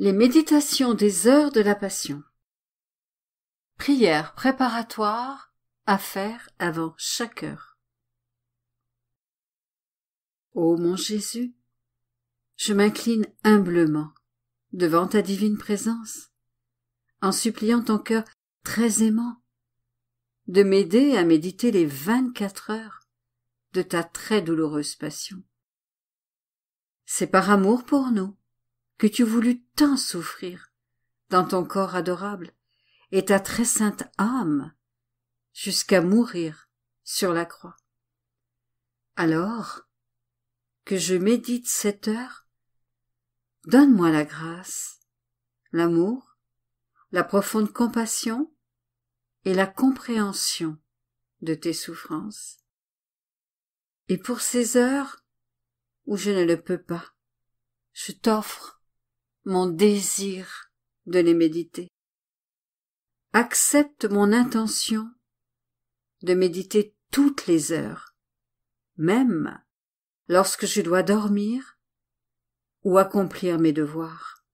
Les méditations des heures de la Passion. Prière préparatoire à faire avant chaque heure. Ô mon Jésus, je m'incline humblement devant ta divine présence, en suppliant ton cœur très aimant de m'aider à méditer les vingt-quatre heures de ta très douloureuse passion. C'est par amour pour nous que tu voulus tant souffrir dans ton corps adorable et ta très sainte âme jusqu'à mourir sur la croix. Alors que je médite cette heure, donne-moi la grâce, l'amour, la profonde compassion et la compréhension de tes souffrances. Et pour ces heures où je ne le peux pas, je t'offre mon désir de les méditer. Accepte mon intention de méditer toutes les heures, même lorsque je dois dormir ou accomplir mes devoirs.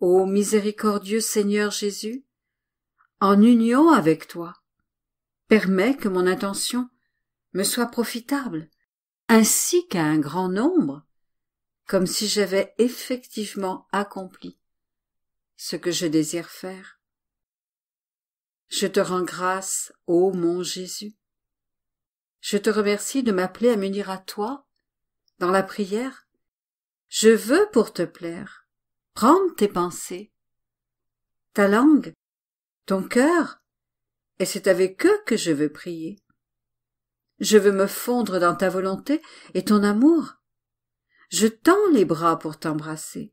Ô miséricordieux Seigneur Jésus, en union avec toi, permets que mon intention me soit profitable, ainsi qu'à un grand nombre comme si j'avais effectivement accompli ce que je désire faire. Je te rends grâce, ô mon Jésus. Je te remercie de m'appeler à m'unir à toi dans la prière. Je veux pour te plaire prendre tes pensées, ta langue, ton cœur, et c'est avec eux que je veux prier. Je veux me fondre dans ta volonté et ton amour, je tends les bras pour t'embrasser.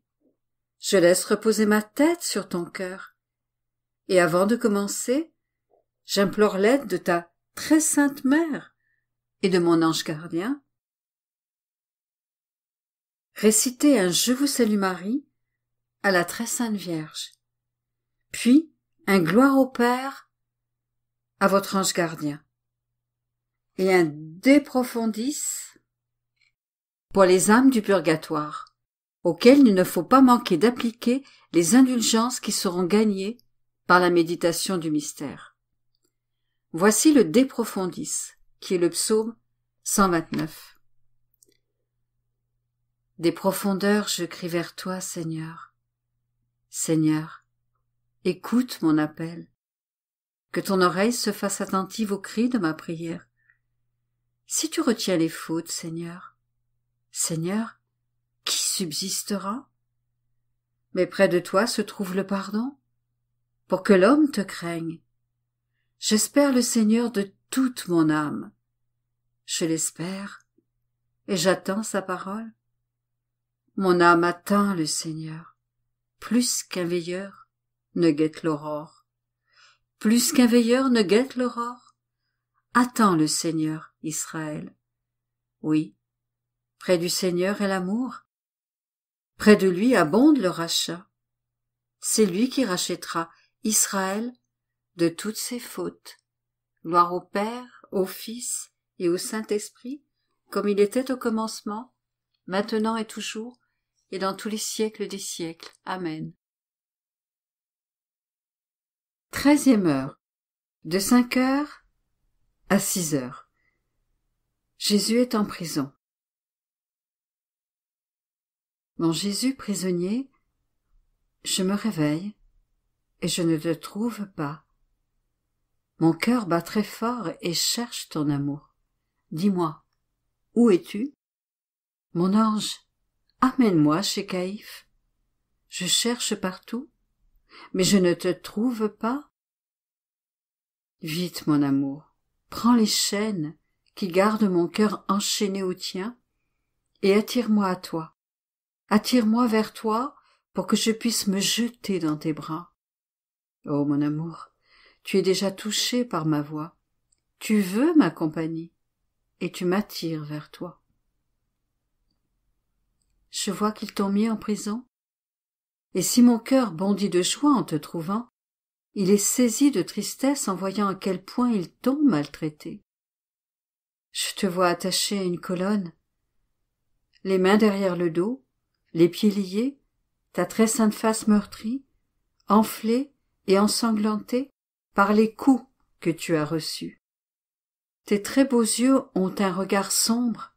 Je laisse reposer ma tête sur ton cœur. Et avant de commencer, j'implore l'aide de ta très sainte mère et de mon ange gardien. Récitez un Je vous salue Marie à la très sainte Vierge, puis un Gloire au Père à votre ange gardien, et un De profondis pour les âmes du purgatoire, auxquelles il ne faut pas manquer d'appliquer les indulgences qui seront gagnées par la méditation du mystère. Voici le De qui est le psaume 129. Des profondeurs je crie vers toi, Seigneur. Seigneur, écoute mon appel. Que ton oreille se fasse attentive aux cris de ma prière. Si tu retiens les fautes, Seigneur, Seigneur, qui subsistera Mais près de toi se trouve le pardon, pour que l'homme te craigne. J'espère le Seigneur de toute mon âme. Je l'espère, et j'attends sa parole. Mon âme attend le Seigneur, plus qu'un veilleur ne guette l'aurore. Plus qu'un veilleur ne guette l'aurore. Attends le Seigneur, Israël. Oui, Près du Seigneur est l'amour. Près de lui abonde le rachat. C'est lui qui rachètera Israël de toutes ses fautes. Gloire au Père, au Fils et au Saint-Esprit, comme il était au commencement, maintenant et toujours, et dans tous les siècles des siècles. Amen. Treizième heure. De cinq heures à six heures. Jésus est en prison mon Jésus prisonnier, je me réveille et je ne te trouve pas. Mon cœur bat très fort et cherche ton amour. Dis-moi, où es-tu Mon ange, amène-moi chez Caïphe. Je cherche partout, mais je ne te trouve pas. Vite, mon amour, prends les chaînes qui gardent mon cœur enchaîné au tien et attire-moi à toi. Attire-moi vers toi pour que je puisse me jeter dans tes bras. Oh mon amour, tu es déjà touché par ma voix. Tu veux ma compagnie et tu m'attires vers toi. Je vois qu'ils t'ont mis en prison. Et si mon cœur bondit de joie en te trouvant, il est saisi de tristesse en voyant à quel point ils t'ont maltraité. Je te vois attaché à une colonne, les mains derrière le dos, les pieds liés, ta très sainte face meurtrie, enflée et ensanglantée par les coups que tu as reçus. Tes très beaux yeux ont un regard sombre,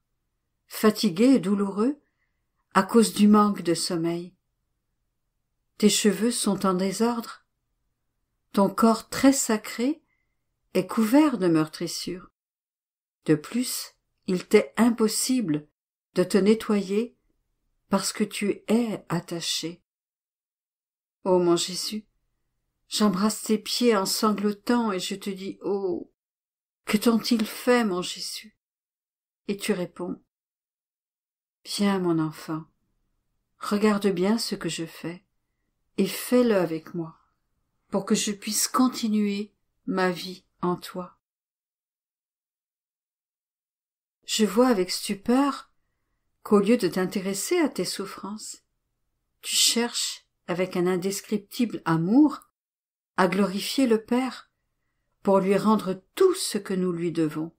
fatigué et douloureux, à cause du manque de sommeil. Tes cheveux sont en désordre. Ton corps très sacré est couvert de meurtrissures. De plus, il t'est impossible de te nettoyer parce que tu es attaché. Ô oh, mon Jésus, j'embrasse tes pieds en sanglotant et je te dis Oh, que t'ont-ils fait, mon Jésus Et tu réponds Viens, mon enfant, regarde bien ce que je fais et fais-le avec moi pour que je puisse continuer ma vie en toi. Je vois avec stupeur qu'au lieu de t'intéresser à tes souffrances, tu cherches, avec un indescriptible amour, à glorifier le Père, pour lui rendre tout ce que nous lui devons.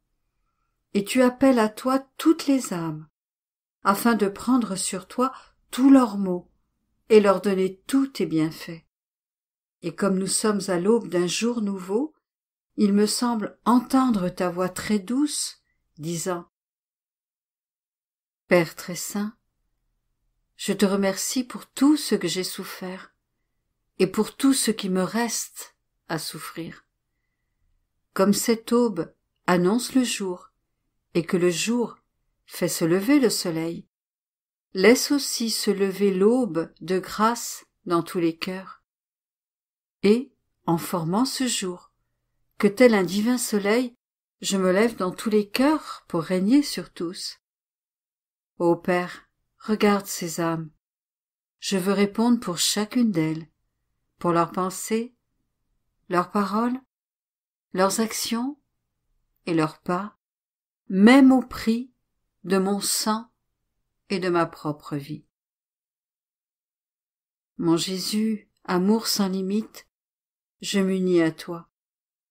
Et tu appelles à toi toutes les âmes, afin de prendre sur toi tous leurs maux et leur donner tous tes bienfaits. Et comme nous sommes à l'aube d'un jour nouveau, il me semble entendre ta voix très douce, disant Père très saint, je te remercie pour tout ce que j'ai souffert et pour tout ce qui me reste à souffrir. Comme cette aube annonce le jour et que le jour fait se lever le soleil, laisse aussi se lever l'aube de grâce dans tous les cœurs. Et, en formant ce jour, que tel un divin soleil, je me lève dans tous les cœurs pour régner sur tous. Ô Père, regarde ces âmes. Je veux répondre pour chacune d'elles, pour leurs pensées, leurs paroles, leurs actions et leurs pas, même au prix de mon sang et de ma propre vie. Mon Jésus, amour sans limite, je m'unis à toi.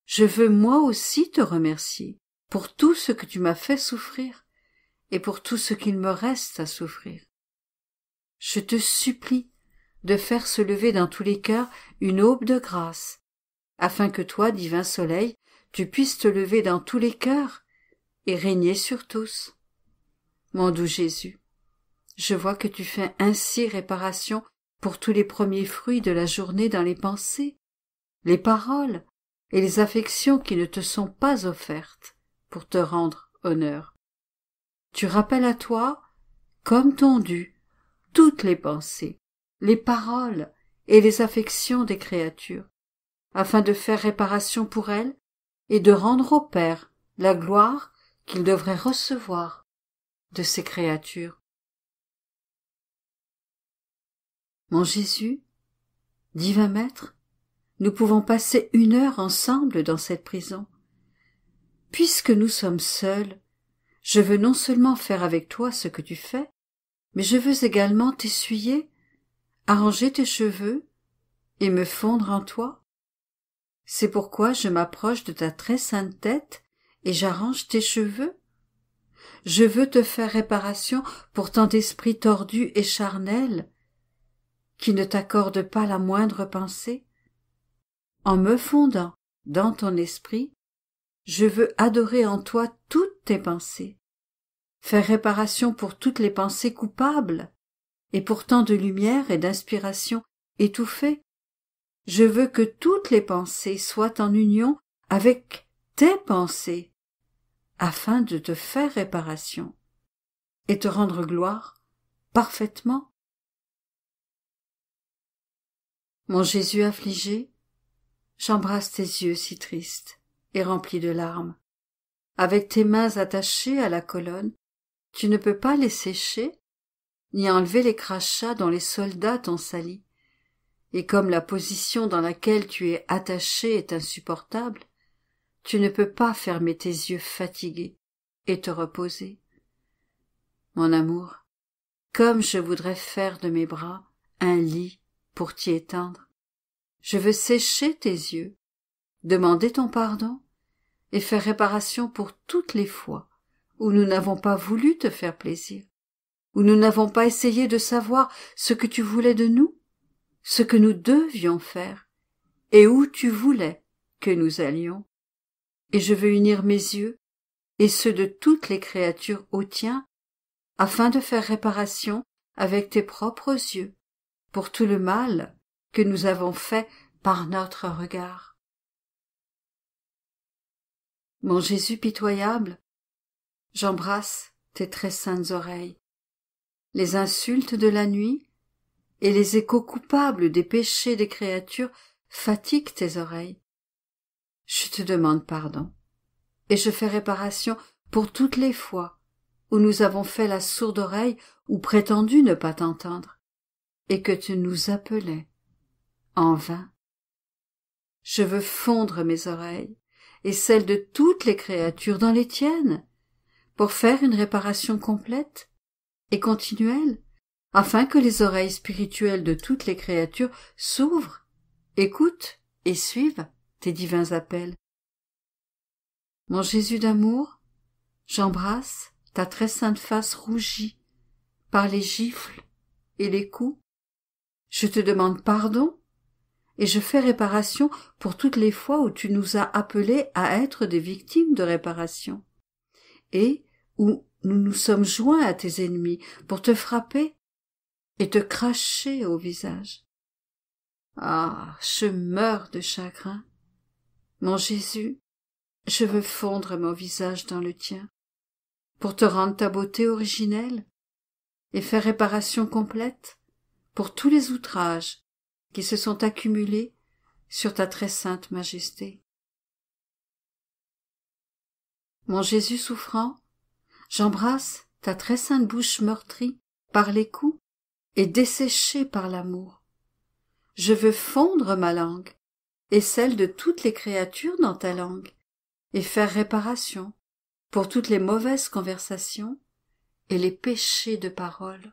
Je veux moi aussi te remercier pour tout ce que tu m'as fait souffrir et pour tout ce qu'il me reste à souffrir. Je te supplie de faire se lever dans tous les cœurs une aube de grâce, afin que toi, divin soleil, tu puisses te lever dans tous les cœurs et régner sur tous. Mon doux Jésus, je vois que tu fais ainsi réparation pour tous les premiers fruits de la journée dans les pensées, les paroles et les affections qui ne te sont pas offertes pour te rendre honneur. Tu rappelles à toi, comme ton dû, toutes les pensées, les paroles et les affections des créatures, afin de faire réparation pour elles et de rendre au Père la gloire qu'il devrait recevoir de ces créatures. Mon Jésus, divin Maître, nous pouvons passer une heure ensemble dans cette prison. Puisque nous sommes seuls, je veux non seulement faire avec toi ce que tu fais, mais je veux également t'essuyer, arranger tes cheveux et me fondre en toi. C'est pourquoi je m'approche de ta très sainte tête et j'arrange tes cheveux. Je veux te faire réparation pour tant esprit tordu et charnel qui ne t'accorde pas la moindre pensée. En me fondant dans ton esprit, je veux adorer en toi toutes tes pensées, faire réparation pour toutes les pensées coupables, et pourtant de lumière et d'inspiration étouffées. Je veux que toutes les pensées soient en union avec tes pensées, afin de te faire réparation et te rendre gloire parfaitement. Mon Jésus affligé, j'embrasse tes yeux si tristes et rempli de larmes. Avec tes mains attachées à la colonne, tu ne peux pas les sécher, ni enlever les crachats dont les soldats t'ont sali. Et comme la position dans laquelle tu es attaché est insupportable, tu ne peux pas fermer tes yeux fatigués et te reposer. Mon amour, comme je voudrais faire de mes bras un lit pour t'y éteindre, Je veux sécher tes yeux, demander ton pardon, et faire réparation pour toutes les fois où nous n'avons pas voulu te faire plaisir, où nous n'avons pas essayé de savoir ce que tu voulais de nous, ce que nous devions faire, et où tu voulais que nous allions. Et je veux unir mes yeux et ceux de toutes les créatures aux tiens, afin de faire réparation avec tes propres yeux pour tout le mal que nous avons fait par notre regard mon jésus pitoyable j'embrasse tes très saintes oreilles les insultes de la nuit et les échos coupables des péchés des créatures fatiguent tes oreilles je te demande pardon et je fais réparation pour toutes les fois où nous avons fait la sourde oreille ou prétendu ne pas t'entendre et que tu nous appelais en vain je veux fondre mes oreilles et celle de toutes les créatures dans les tiennes, pour faire une réparation complète et continuelle, afin que les oreilles spirituelles de toutes les créatures s'ouvrent, écoutent et suivent tes divins appels. Mon Jésus d'amour, j'embrasse ta très sainte face rougie par les gifles et les coups. Je te demande pardon et je fais réparation pour toutes les fois où tu nous as appelés à être des victimes de réparation, et où nous nous sommes joints à tes ennemis pour te frapper et te cracher au visage. Ah. Je meurs de chagrin. Mon Jésus, je veux fondre mon visage dans le tien, pour te rendre ta beauté originelle, et faire réparation complète pour tous les outrages qui se sont accumulés sur ta très sainte majesté. Mon Jésus souffrant, j'embrasse ta très sainte bouche meurtrie par les coups et desséchée par l'amour. Je veux fondre ma langue et celle de toutes les créatures dans ta langue et faire réparation pour toutes les mauvaises conversations et les péchés de parole.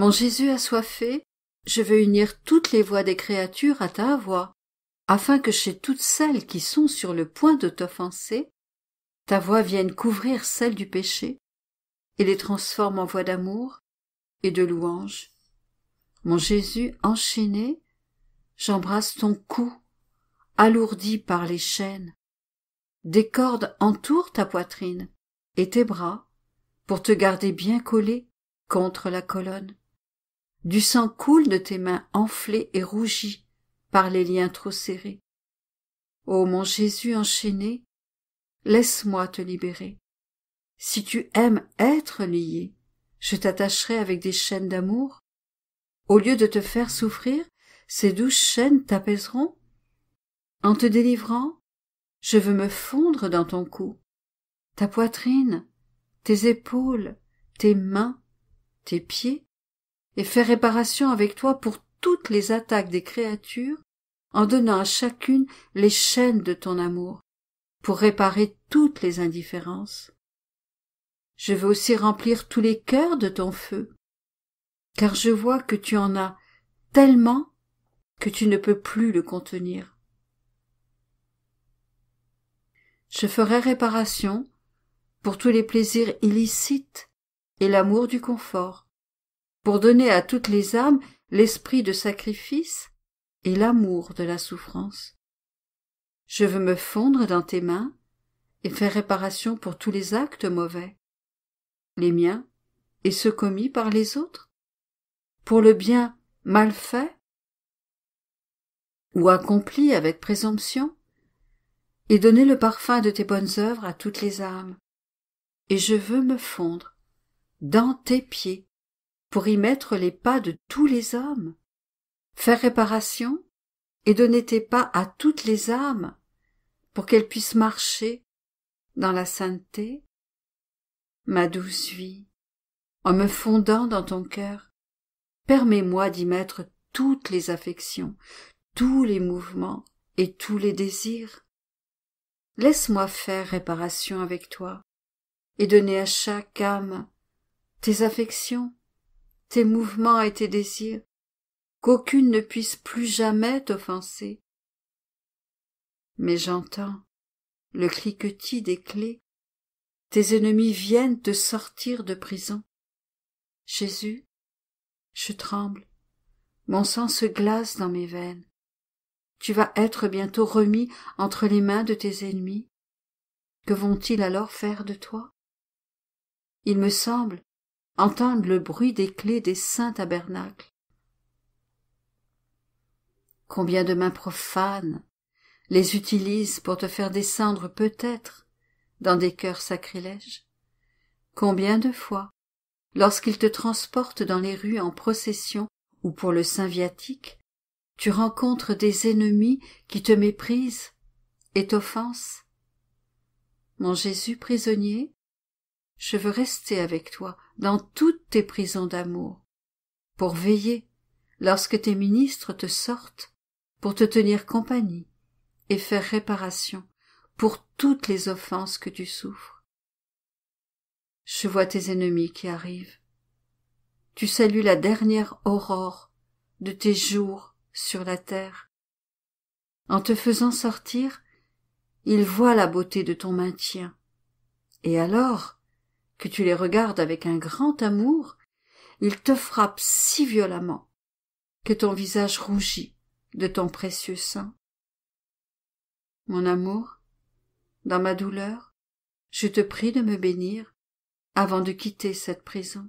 Mon Jésus assoiffé, je veux unir toutes les voix des créatures à ta voix, afin que chez toutes celles qui sont sur le point de t'offenser, ta voix vienne couvrir celle du péché, et les transforme en voix d'amour et de louange. Mon Jésus enchaîné, j'embrasse ton cou, alourdi par les chaînes. Des cordes entourent ta poitrine et tes bras pour te garder bien collé contre la colonne. Du sang coule de tes mains enflées et rougies par les liens trop serrés. Ô mon Jésus enchaîné, laisse-moi te libérer. Si tu aimes être lié, je t'attacherai avec des chaînes d'amour. Au lieu de te faire souffrir, ces douces chaînes t'apaiseront. En te délivrant, je veux me fondre dans ton cou, ta poitrine, tes épaules, tes mains, tes pieds et faire réparation avec toi pour toutes les attaques des créatures en donnant à chacune les chaînes de ton amour pour réparer toutes les indifférences. Je veux aussi remplir tous les cœurs de ton feu, car je vois que tu en as tellement que tu ne peux plus le contenir. Je ferai réparation pour tous les plaisirs illicites et l'amour du confort, pour donner à toutes les âmes l'esprit de sacrifice et l'amour de la souffrance. Je veux me fondre dans tes mains et faire réparation pour tous les actes mauvais, les miens et ceux commis par les autres, pour le bien mal fait ou accompli avec présomption, et donner le parfum de tes bonnes œuvres à toutes les âmes. Et je veux me fondre dans tes pieds pour y mettre les pas de tous les hommes Faire réparation et donner tes pas à toutes les âmes pour qu'elles puissent marcher dans la sainteté Ma douce vie, en me fondant dans ton cœur, permets-moi d'y mettre toutes les affections, tous les mouvements et tous les désirs. Laisse-moi faire réparation avec toi et donner à chaque âme tes affections, tes mouvements et tes désirs, qu'aucune ne puisse plus jamais t'offenser. Mais j'entends le cliquetis des clés. Tes ennemis viennent te sortir de prison. Jésus, je tremble, mon sang se glace dans mes veines. Tu vas être bientôt remis entre les mains de tes ennemis. Que vont-ils alors faire de toi Il me semble entendre le bruit des clés des saints tabernacles. Combien de mains profanes les utilisent pour te faire descendre peut-être dans des cœurs sacrilèges Combien de fois, lorsqu'ils te transportent dans les rues en procession ou pour le saint viatique, tu rencontres des ennemis qui te méprisent et t'offensent Mon Jésus prisonnier, je veux rester avec toi dans toutes tes prisons d'amour, pour veiller, lorsque tes ministres te sortent, pour te tenir compagnie et faire réparation pour toutes les offenses que tu souffres. Je vois tes ennemis qui arrivent. Tu salues la dernière aurore de tes jours sur la terre. En te faisant sortir, ils voient la beauté de ton maintien. Et alors, que tu les regardes avec un grand amour, ils te frappent si violemment que ton visage rougit de ton précieux sein. Mon amour, dans ma douleur, je te prie de me bénir avant de quitter cette prison,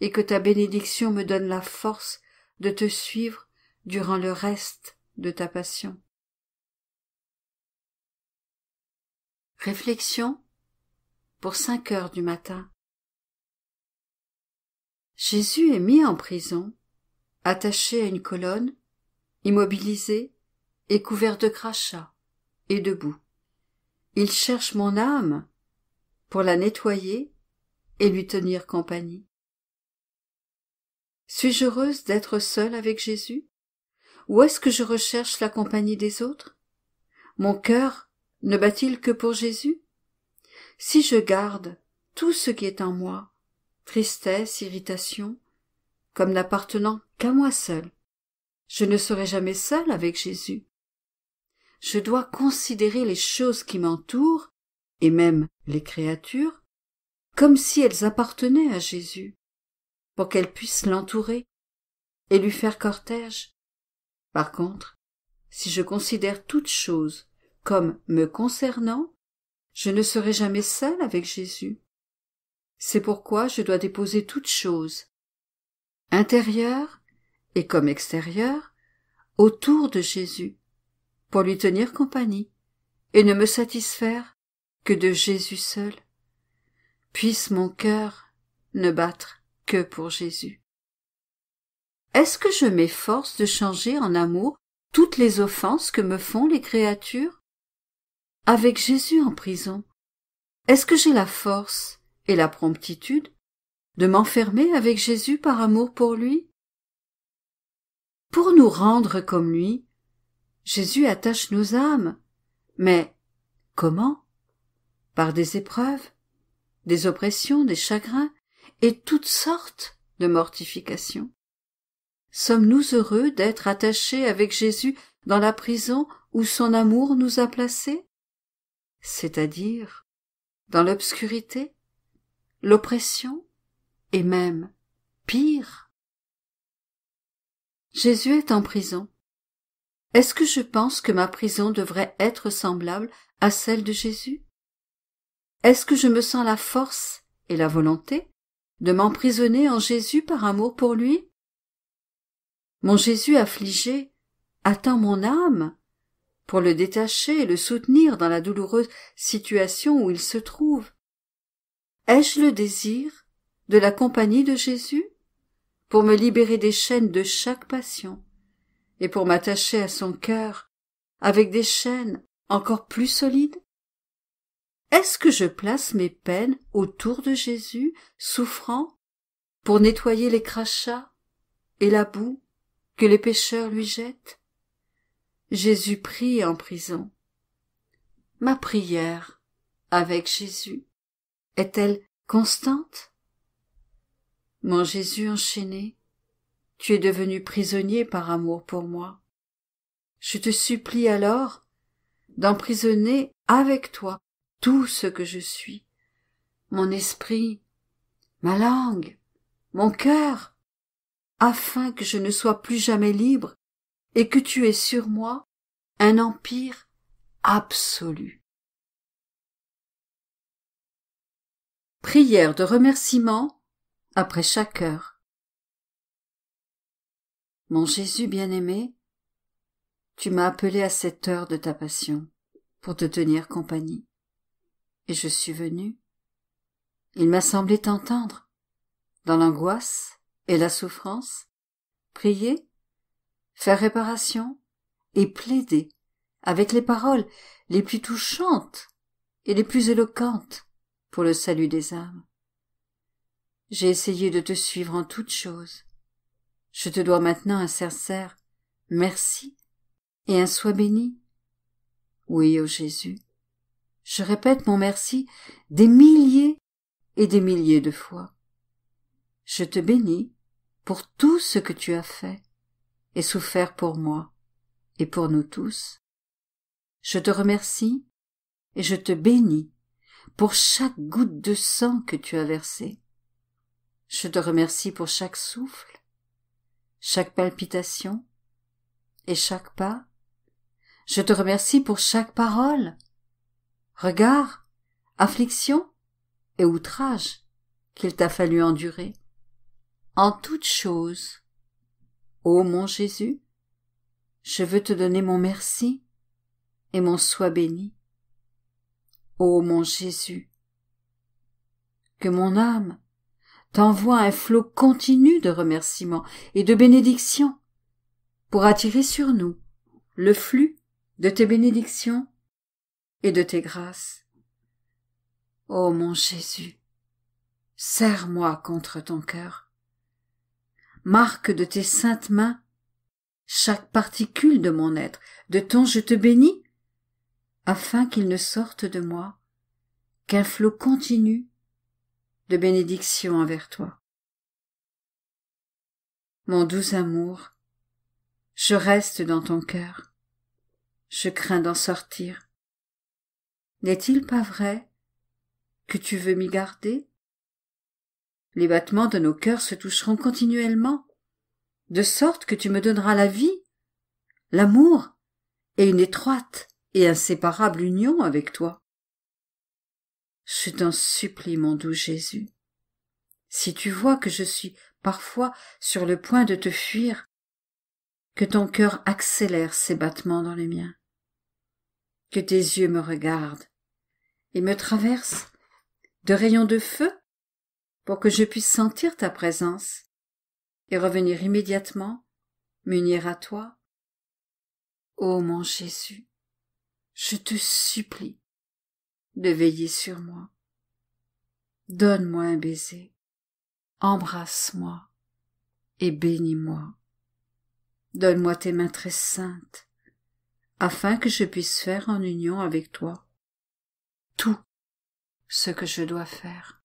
et que ta bénédiction me donne la force de te suivre durant le reste de ta passion. Réflexion pour cinq heures du matin. Jésus est mis en prison, attaché à une colonne, immobilisé et couvert de crachats, et debout. Il cherche mon âme pour la nettoyer et lui tenir compagnie. Suis-je heureuse d'être seule avec Jésus Ou est-ce que je recherche la compagnie des autres Mon cœur ne bat-il que pour Jésus si je garde tout ce qui est en moi, tristesse, irritation, comme n'appartenant qu'à moi seul, je ne serai jamais seul avec Jésus. Je dois considérer les choses qui m'entourent, et même les créatures, comme si elles appartenaient à Jésus, pour qu'elles puissent l'entourer et lui faire cortège. Par contre, si je considère toutes choses comme me concernant, je ne serai jamais seule avec Jésus. C'est pourquoi je dois déposer toutes choses, intérieures et comme extérieures, autour de Jésus, pour lui tenir compagnie, et ne me satisfaire que de Jésus seul. Puisse mon cœur ne battre que pour Jésus. Est-ce que je m'efforce de changer en amour toutes les offenses que me font les créatures avec Jésus en prison, est-ce que j'ai la force et la promptitude de m'enfermer avec Jésus par amour pour lui Pour nous rendre comme lui, Jésus attache nos âmes. Mais comment Par des épreuves, des oppressions, des chagrins et toutes sortes de mortifications. Sommes-nous heureux d'être attachés avec Jésus dans la prison où son amour nous a placés c'est-à-dire dans l'obscurité, l'oppression et même pire. Jésus est en prison. Est-ce que je pense que ma prison devrait être semblable à celle de Jésus Est-ce que je me sens la force et la volonté de m'emprisonner en Jésus par amour pour lui Mon Jésus affligé attend mon âme pour le détacher et le soutenir dans la douloureuse situation où il se trouve. Ai-je le désir de la compagnie de Jésus pour me libérer des chaînes de chaque passion et pour m'attacher à son cœur avec des chaînes encore plus solides Est-ce que je place mes peines autour de Jésus, souffrant, pour nettoyer les crachats et la boue que les pécheurs lui jettent Jésus prie en prison. Ma prière avec Jésus est-elle constante Mon Jésus enchaîné, tu es devenu prisonnier par amour pour moi. Je te supplie alors d'emprisonner avec toi tout ce que je suis, mon esprit, ma langue, mon cœur, afin que je ne sois plus jamais libre et que tu aies sur moi un empire absolu. Prière de remerciement après chaque heure. Mon Jésus bien-aimé, tu m'as appelé à cette heure de ta passion pour te tenir compagnie. Et je suis venu. Il m'a semblé t'entendre, dans l'angoisse et la souffrance, prier faire réparation et plaider avec les paroles les plus touchantes et les plus éloquentes pour le salut des âmes. J'ai essayé de te suivre en toutes choses. Je te dois maintenant un sincère merci et un sois béni. Oui, ô Jésus, je répète mon merci des milliers et des milliers de fois. Je te bénis pour tout ce que tu as fait, et souffert pour moi et pour nous tous. Je te remercie et je te bénis pour chaque goutte de sang que tu as versée. Je te remercie pour chaque souffle, chaque palpitation et chaque pas. Je te remercie pour chaque parole, regard, affliction et outrage qu'il t'a fallu endurer. En toutes choses, Ô mon Jésus, je veux te donner mon merci et mon sois béni. Ô mon Jésus, que mon âme t'envoie un flot continu de remerciements et de bénédictions pour attirer sur nous le flux de tes bénédictions et de tes grâces. Ô mon Jésus, serre-moi contre ton cœur marque de tes saintes mains, chaque particule de mon être, de ton je te bénis, afin qu'il ne sorte de moi qu'un flot continu de bénédiction envers toi. Mon doux amour, je reste dans ton cœur. Je crains d'en sortir. N'est-il pas vrai que tu veux m'y garder les battements de nos cœurs se toucheront continuellement, de sorte que tu me donneras la vie, l'amour, et une étroite et inséparable union avec toi. Je t'en supplie, mon doux Jésus. Si tu vois que je suis parfois sur le point de te fuir, que ton cœur accélère ses battements dans les miens, que tes yeux me regardent et me traversent de rayons de feu pour que je puisse sentir ta présence et revenir immédiatement m'unir à toi. Ô mon Jésus, je te supplie de veiller sur moi. Donne-moi un baiser, embrasse-moi et bénis-moi. Donne-moi tes mains très saintes, afin que je puisse faire en union avec toi tout ce que je dois faire.